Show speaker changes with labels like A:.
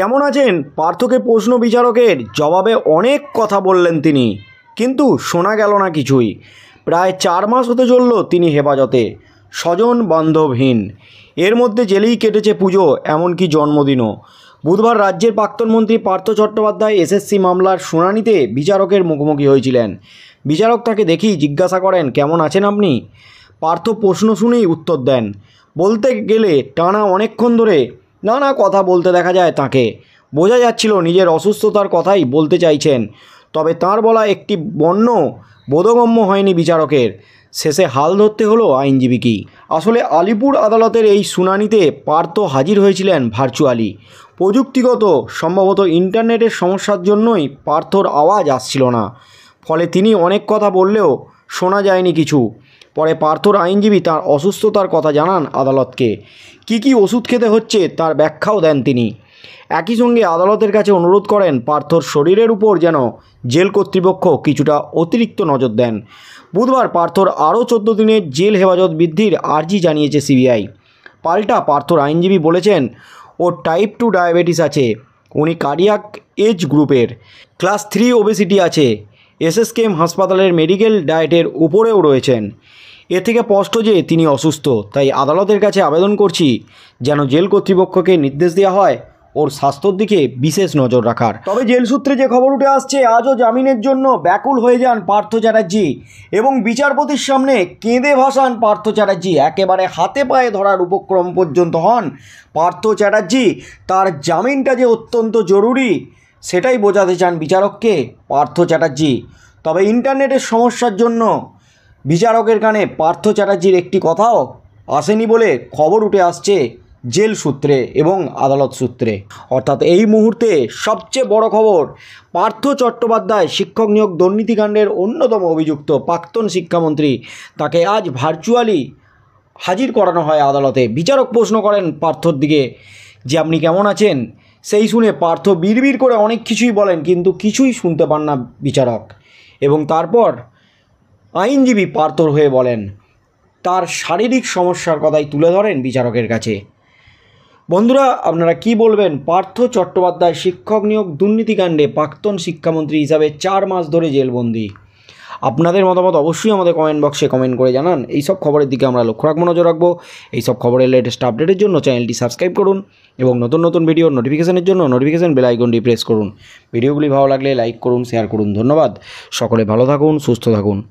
A: কেমন আছেন পার্থকে প্রশ্ন বিচারকের জবাবে অনেক কথা বললেন তিনি কিন্তু শোনা গেল না কিছুই প্রায় চার মাস হতে চলল তিনি হেফাজতে স্বজন বান্ধবহীন এর মধ্যে জেলেই কেটেছে পুজো এমনকি জন্মদিনও বুধবার রাজ্যের প্রাক্তন মন্ত্রী পার্থ চট্টোপাধ্যায় এসএসসি মামলার শুনানিতে বিচারকের মুখোমুখি হয়েছিলেন বিচারক তাকে দেখি জিজ্ঞাসা করেন কেমন আছেন আপনি পার্থ প্রশ্ন শুনেই উত্তর দেন বলতে গেলে টানা অনেকক্ষণ ধরে নানা কথা বলতে দেখা যায় তাকে বোঝা যাচ্ছিল নিজের অসুস্থতার কথাই বলতে চাইছেন তবে তার বলা একটি বন্য বোধগম্য হয়নি বিচারকের শেষে হাল ধরতে হলো আইনজীবীকেই আসলে আলিপুর আদালতের এই শুনানিতে পার্থ হাজির হয়েছিলেন ভার্চুয়ালি প্রযুক্তিগত সম্ভবত ইন্টারনেটের সমস্যার জন্যই পার্থর আওয়াজ আসছিল না ফলে তিনি অনেক কথা বললেও শোনা যায়নি কিছু পরে পার্থর আইনজীবী তার অসুস্থতার কথা জানান আদালতকে কি কি ওষুধ খেতে হচ্ছে তার ব্যাখ্যাও দেন তিনি একই সঙ্গে আদালতের কাছে অনুরোধ করেন পার্থর শরীরের উপর যেন জেল কর্তৃপক্ষ কিছুটা অতিরিক্ত নজর দেন বুধবার পার্থর আরও চোদ্দ দিনের জেল হেফাজত বৃদ্ধির আর্জি জানিয়েছে সিবিআই পাল্টা পার্থর আইনজীবী বলেছেন ও টাইপ টু ডায়াবেটিস আছে উনি কার্ডিয়াক এজ গ্রুপের ক্লাস থ্রি ওবেসিটি আছে এসএসকেএম হাসপাতালের মেডিকেল ডায়েটের উপরেও রয়েছেন এ থেকে স্পষ্ট যে তিনি অসুস্থ তাই আদালতের কাছে আবেদন করছি যেন জেল কর্তৃপক্ষকে নির্দেশ দেওয়া হয় ওর স্বাস্থ্যর দিকে বিশেষ নজর রাখার তবে জেল সূত্রে যে খবর উঠে আসছে আজও জামিনের জন্য ব্যাকুল হয়ে যান পার্থ চ্যাটার্জি এবং বিচারপতির সামনে কেঁদে ভাসান পার্থ চ্যাটার্জি একেবারে হাতে পায়ে ধরার উপক্রম পর্যন্ত হন পার্থ চ্যাটার্জি তার জামিনটা যে অত্যন্ত জরুরি সেটাই বোঝাতে চান বিচারককে পার্থ চ্যাটার্জি তবে ইন্টারনেটের সমস্যার জন্য বিচারকের কানে পার্থ চ্যাটার্জির একটি কথাও আসেনি বলে খবর উঠে আসছে জেল সূত্রে এবং আদালত সূত্রে অর্থাৎ এই মুহূর্তে সবচেয়ে বড় খবর পার্থ চট্টোপাধ্যায় শিক্ষক নিয়োগ দুর্নীতিকাণ্ডের অন্যতম অভিযুক্ত প্রাক্তন শিক্ষামন্ত্রী তাকে আজ ভার্চুয়ালি হাজির করানো হয় আদালতে বিচারক প্রশ্ন করেন পার্থর দিকে যে আপনি কেমন আছেন সেই শুনে পার্থ বিড় করে অনেক কিছুই বলেন কিন্তু কিছুই শুনতে পান না বিচারক এবং তারপর আইনজীবী পার্থর হয়ে বলেন তার শারীরিক সমস্যার কথাই তুলে ধরেন বিচারকের কাছে বন্ধুরা আপনারা কি বলবেন পার্থ চট্টোপাধ্যায় শিক্ষক নিয়োগ দুর্নীতিকাণ্ডে প্রাক্তন শিক্ষামন্ত্রী হিসাবে চার মাস ধরে জেলবন্দি আপনাদের মতামত অবশ্যই আমাদের কমেন্ট বক্সে কমেন্ট করে জানান এই সব খবরের দিকে আমরা লক্ষ্য রাখবো নজর রাখবো এই সব খবরের লেটেস্ট আপডেটের জন্য চ্যানেলটি সাবস্ক্রাইব করুন এবং নতুন নতুন ভিডিওর নোটিফিকেশনের জন্য নোটিফিকেশন বেল আইকনটি প্রেস করুন ভিডিওগুলি ভালো লাগলে লাইক করুন শেয়ার করুন ধন্যবাদ সকলে ভালো থাকুন সুস্থ থাকুন